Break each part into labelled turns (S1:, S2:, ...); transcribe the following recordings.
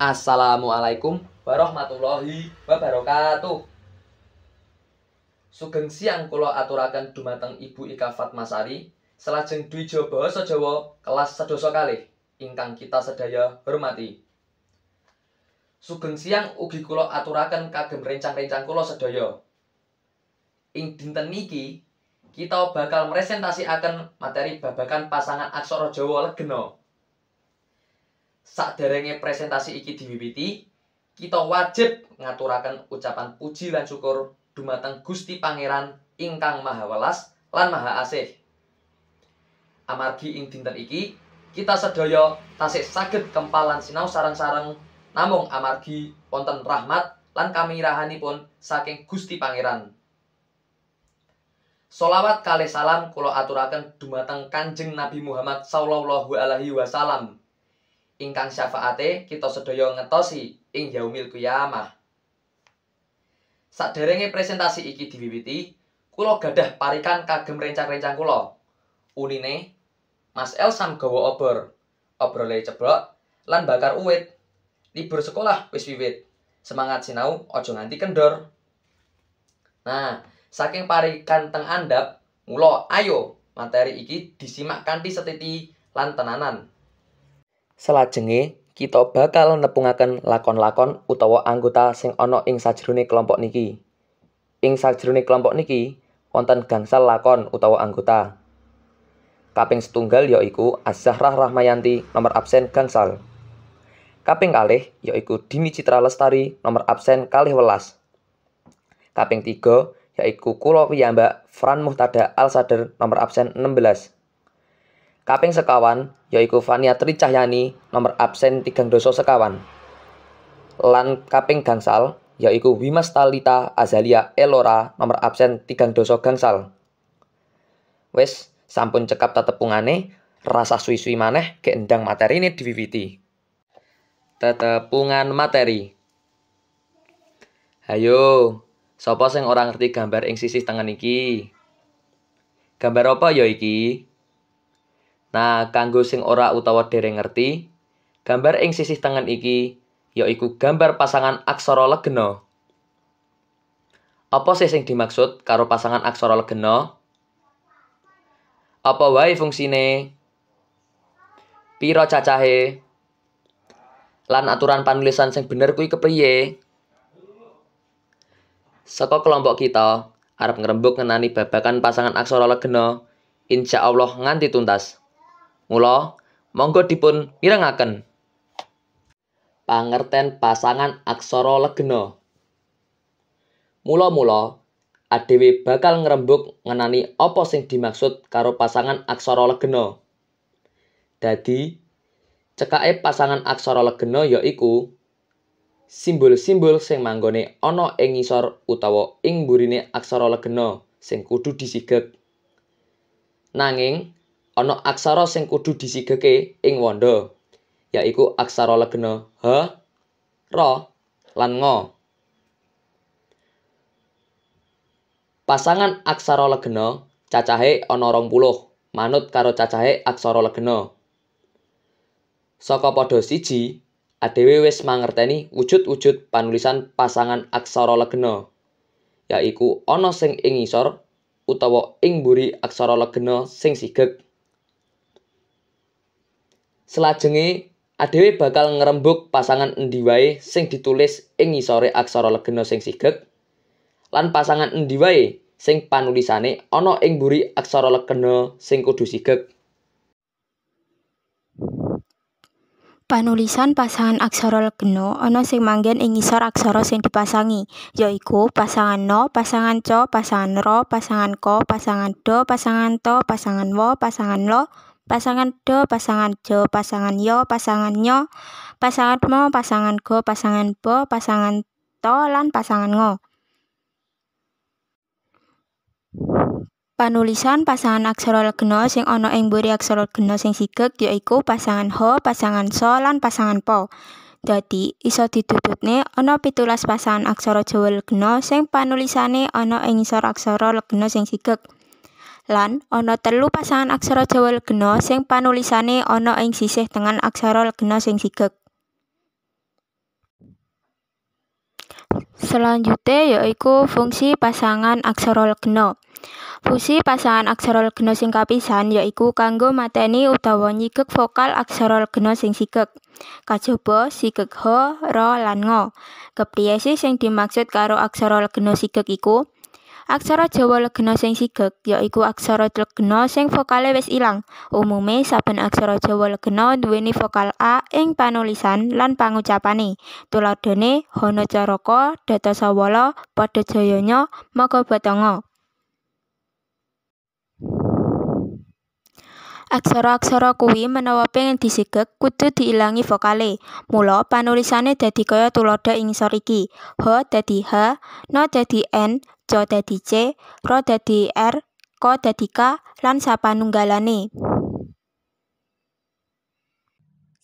S1: Assalamualaikum warahmatullahi wabarakatuh. Sugeng siang kula aturaken dumateng Ibu Ika Fatmasari, selajeng Dwi Jaba kelas sedoso kali. ingkang kita sedaya hormati. Sugeng siang ugi kula aturaken kagem rencang-rencang kula sedaya. Ing dinten niki kita bakal akan materi babakan pasangan aksara Jawa Legena saderenge presentasi iki diwiwiti, kita wajib ngaturakan ucapan puji dan syukur dumateng Gusti Pangeran ingkang Maha Welas lan Maha Asih. Amargi ing dinten iki kita sedaya tasih saged lan sinau sarang-sarang namung amargi wonten rahmat lan pun saking Gusti Pangeran. Solawat kalih salam kula aturaken dumateng Kanjeng Nabi Muhammad sallallahu alaihi wasallam ingkang syafaate kita sedaya ngetosi ing yaumil kiamah. Saderenge presentasi iki diwiwiti, kula gadah parikan kagem rencang-rencang kula. Unine Mas El gawa obor, obrole ceblok lan bakar uwit. Libur sekolah wis wiwit. Semangat sinau aja nganti kendor. Nah, saking parikan teng andap, mulo ayo materi iki disimak kanthi setiti lan tenanan. Selajenge, kita bakal nepungaken lakon-lakon utawa anggota sing ana ing sajroné kelompok niki. Ing sajroné kelompok niki, wonten gangsal lakon utawa anggota. Kaping setunggal yaiku Azahrah Rahmayanti, nomor absen gangsal. Kaping kalih yaiku Dini Citra Lestari, nomor absen kalih welas. Kaping tiga yaiku Kulo Piyambak, Fran Muhtada Al-Sadr, nomor absen 16. Kaping sekawan yaitu Fania Cahyani, nomor absen tigang doso sekawan. Lan kaping gangsal yaitu Wimas Talita Azalia Elora nomor absen tigang doso gangsal. Wes, sampun cekap tetepungane, rasa suwi-suwi maneh keendang materi ini di VVT. Tetepungan materi. Ayo, sopo sing orang ngerti gambar ing sisi tangan iki? Gambar apa ya iki? Nah, kanggo sing ora utawa dereng ngerti, gambar ing sisih tangan iki yaiku gambar pasangan aksara legena. Apa sih sing dimaksud karo pasangan aksara legena? Apa wae fungsine? Piro cacahe? Lan aturan panulisan sing bener kuwi kepriye? Saka kelompok kita, arep ngrembug ngenani babakan pasangan aksara legena, insya Allah nganti tuntas. Mula, monggo dipun mirengaken. Pangerten pasangan aksara legena. Mula-mula adewe bakal ngrembug ngenani apa sing dimaksud karo pasangan aksara legena. Dadi, cekake pasangan aksara legena yaiku simbol-simbol sing manggone ana ing ngisor utawa ing burine aksara legena sing kudu disigek. Nanging, ana aksara sing kudu disigeke ing wanda yaiku aksara legena h ra lan ngo pasangan aksara legena cacahe ana 20 manut karo cacahe aksara legena saka padha siji adewe wis mangerteni wujud-wujud panulisan pasangan aksara legena yaiku ana sing ing ngisor utawa ing mburi aksara legena sing sigek Selajengi ADW bakal ngerembuk pasangan endiwai sing ditulis ing ngisore aksara legeno sing siget. Lan pasangan endiwai sing panulisane ana ing buri aksara legeno sing kudu siget.
S2: Panulisan pasangan aksara legeno ana sing manggen ing ngisor aksara sing dipasangi, yaiku pasangan no, pasangan co, pasangan ro, pasangan ko, pasangan do, pasangan to, pasangan wo, pasangan lo, pasangan lo, pasangan do, pasangan jo, pasangan yo, pasangan nyo, pasangan mo, pasangan go, pasangan bo, pasangan to, lan pasangan ngo. Panulisan pasangan aksara legena sing ana ing mburi aksara legena sing sigek yaiku pasangan ho, pasangan so, lan pasangan po. Dadi iso ditututne ana pitulas pasangan aksara Jawa legena sing panulisane ana ing isor aksara legena sing sigek. Lan ono telu pasangan aksara Jawa legena sing panulisane ono ing sisih dengan aksara legena sing sigek. Selanjutnya yaitu fungsi pasangan aksara legena. Fungsi pasangan aksara legena sing kapisan yaitu kanggo mateni utawa nyikek vokal aksara legena sing sigek. Kajaba sikek ho, ro, lan ngo. Kepriye sih sing dimaksud karo aksara legena sikek iku? Aksara Jawa legena sing sigek yaiku aksara legena sing vokale wis ilang. Umume saben aksara Jawa legena duweni vokal A ing panulisan lan pangucapane. Tuladene Hanacaraka, Datasawala, Padajayanya, Magabatanga. Aksara-aksara kuwi menawa pengen disigek kudu diilangi vokale. Mula panulisane dadi kaya tuladha ing sor iki. H dadi H, No dadi N, ja dadi c, ro dadi r, ko dadi k lan sapanunggalane.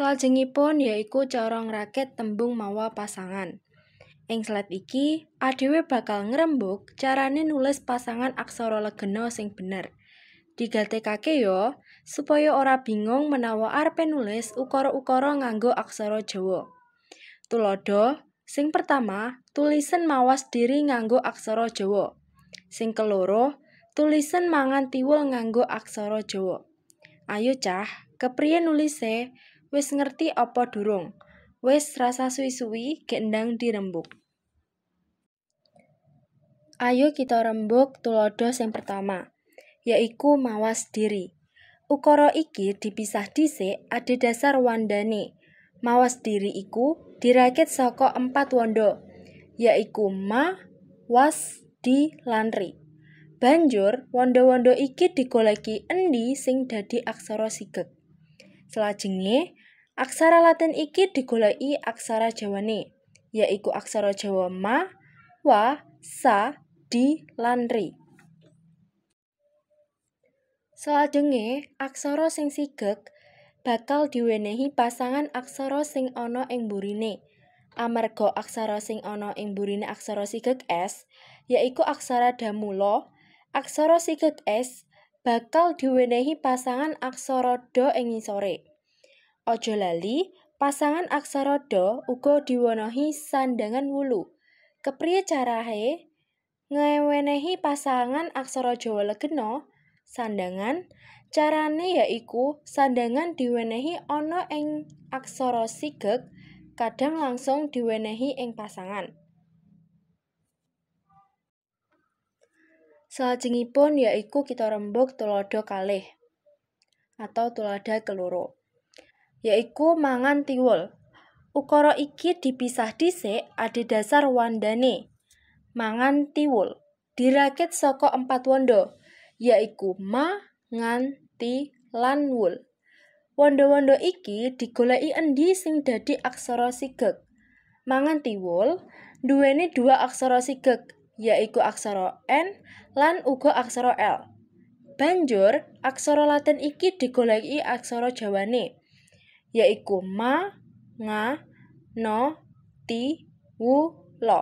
S3: Salajengipun yaiku cara ngraket tembung mawa pasangan. Ing slet iki, adewe bakal ngrembug carane nulis pasangan aksara legena sing bener. Digatekake yo supaya ora bingung menawa arep nulis ukara-ukara nganggo aksara Jawa. Tulodo, Sing pertama, tulisan mawas diri nganggo aksara Jawa. Sing keloro, tulisan mangan tiwul nganggo aksara Jawa. Ayo cah, kepriye nulise? Wis ngerti apa durung? Wis rasa suwi-suwi gendang dirembuk. Ayo kita rembuk tulodo sing pertama, yaiku mawas diri. Ukoro iki dipisah dhisik adhedhasar wandane. Mawas diri iku dirakit saka empat wondo, yaiku ma, was, di, lanri. Banjur, wondo-wondo iki digoleki endi sing dadi aksara sigek. Selajengnya, aksara Latin iki digoleki aksara Jawane, yaiku aksara Jawa ma, wa, sa, di, lanri. Selajengnya, aksara sing sigek, bakal diwenehi pasangan aksara sing ana ing burine. Amarga aksara sing ana ing burine aksara sigek S, yaiku aksara damula, aksara sigek S bakal diwenehi pasangan aksara do ing isore. Aja lali, pasangan aksara do uga diwenehi sandangan wulu. Kepriye carahe ngewenehi pasangan aksara Jawa legena sandangan Carane yaitu sandangan diwenehi ana ing aksara sigeg, kadang langsung diwenehi ing pasangan. pun yaiku kita rembok tulodo kalih atau tulada keloro. Yaiku mangan tiwul. Ukara iki dipisah dhisik adhedhasar wandane. Mangan tiwul dirakit saka empat wanda, yaiku ma, nganti lan wul. Wondo-wondo iki digoleki endi sing dadi aksara sigek. Manganti wul duweni dua aksara sigek, yaitu aksara N lan uga aksara L. Banjur, aksara Latin iki digoleki aksara Jawane, yaitu ma, nga, no, ti, wu, lo.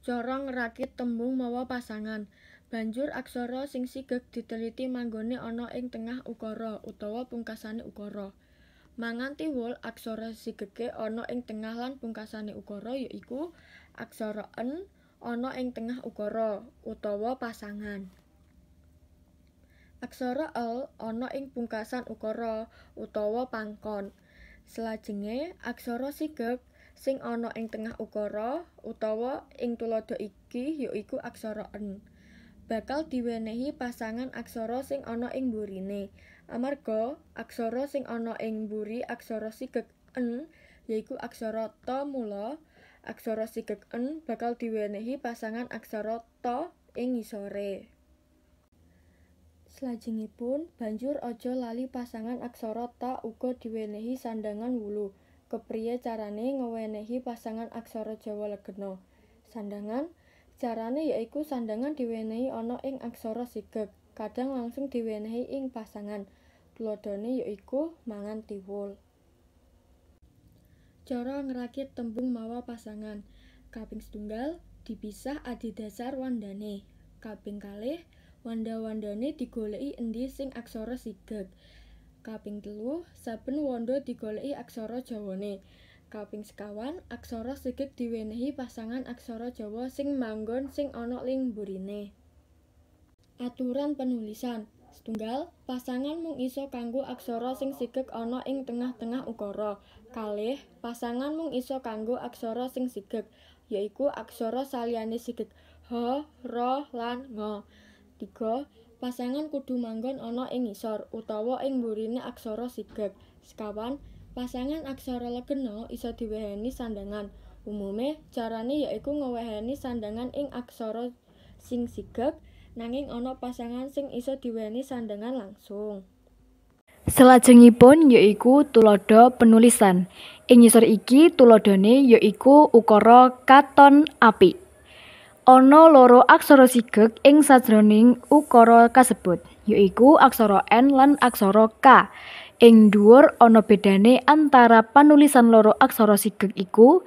S4: Corong rakit tembung mawa pasangan. Banjur aksara sing sigeg diteliti manggone ana ing tengah ukara utawa pungkasane ukara. Manganti wol aksara sigege ana ing tengah lan pungkasane ukara yaiku aksara en ana ing tengah ukara utawa pasangan. Aksara el ana ing pungkasan ukara utawa pangkon. Selajenge aksara sigeg sing ana ing tengah ukara utawa ing tuladha iki yaiku aksara en. bakal diwenehi pasangan aksara sing ana ing burine. Amarga aksara sing ana ing buri aksara sigek en yaiku aksara ta mula aksara sigek en bakal diwenehi pasangan aksara ta ing isore. Selajengipun banjur aja lali pasangan aksara ta uga diwenehi sandangan wulu. Kepriye carane ngewenehi pasangan aksara Jawa legena? Sandangan Carane yaiku sandangan diwenehi ana ing aksara sigeg, kadang langsung diwenehi ing pasangan. Tuladhane yaiku mangan tiwul. Cara ngerakit tembung mawa pasangan. Kaping setunggal dipisah adidasar wandane. Kaping kalih wanda-wandane digoleki endi sing aksara sigeg. Kaping telu saben wanda digoleki aksara Jawane. kaping sekawan aksara sigit diwenehi pasangan aksara Jawa sing manggon sing ana ing burine. Aturan penulisan setunggal pasangan mung iso kanggo aksara sing sigek ana ing tengah-tengah ukara. Kalih, pasangan mung iso kanggo aksara sing sigek, yaiku aksara saliyane sigek ha, ra, lan ngo. 3. Pasangan kudu manggon ana ing ngisor utawa ing mburine aksara sigek. Sekawan, Pasangan aksara legena iso diweheni sandangan. Umume carane yaiku ngeweheni sandangan ing aksara sing sigep nanging ana pasangan sing iso diweheni sandangan langsung.
S5: Selajengipun yaiku tulodo penulisan. Ing ngisor iki tulodone yaiku ukara katon api. Ana loro aksara sigek ing sajroning ukara kasebut, yaiku aksara N lan aksara K. Ing dhuwur ana bedane antara panulisan loro aksara sigeg iku,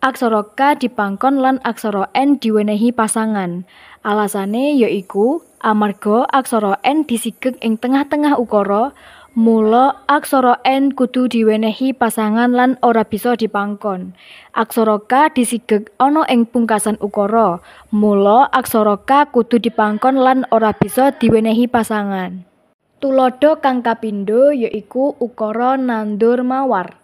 S5: aksara K dipangkon lan aksara N diwenehi pasangan. Alasane yaiku amarga aksara N disigeg ing tengah-tengah ukara, mula aksara N kudu diwenehi pasangan lan ora bisa dipangkon. Aksara K disigeg ana ing pungkasan ukara, mula aksara K kudu dipangkon lan ora bisa diwenehi pasangan. Tulodo kang kapindho yaiku ukara nandur mawar.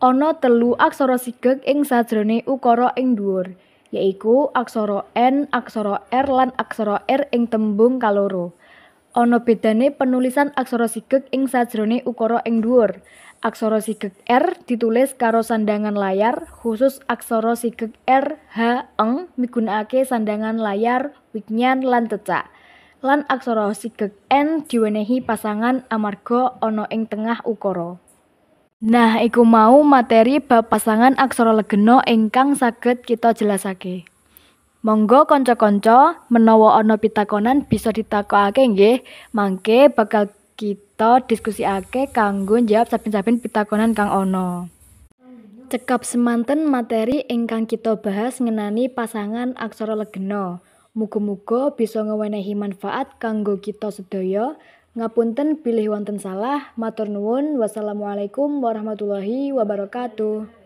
S5: Ana telu aksara sigeg ing sajrone ukara ing dhuwur, yaiku aksara N, aksara R lan aksara R ing tembung kaloro. Ana bedane penulisan aksara sigeg ing sajrone ukara ing dhuwur. Aksara sigeg R ditulis karo sandangan layar, khusus aksara sigeg R, H, Eng migunakake sandangan layar, wignyan lan teca. lan aksara sigek n diwenehi pasangan amarga ana ing tengah ukara. Nah, iku mau materi bab pasangan aksara legena ingkang saged kita jelasake. Monggo kanca-kanca menawa ana pitakonan bisa ditakokake nggih, mangke bakal kita diskusiake kanggo jawab saben-saben pitakonan kang ana. Cekap semanten materi ingkang kita bahas ngenani pasangan aksara legena. Muga-muga bisa ngewenehi manfaat kanggo kita sedaya. Ngapunten pilih wonten salah. Matur nuwun. Wassalamualaikum warahmatullahi wabarakatuh.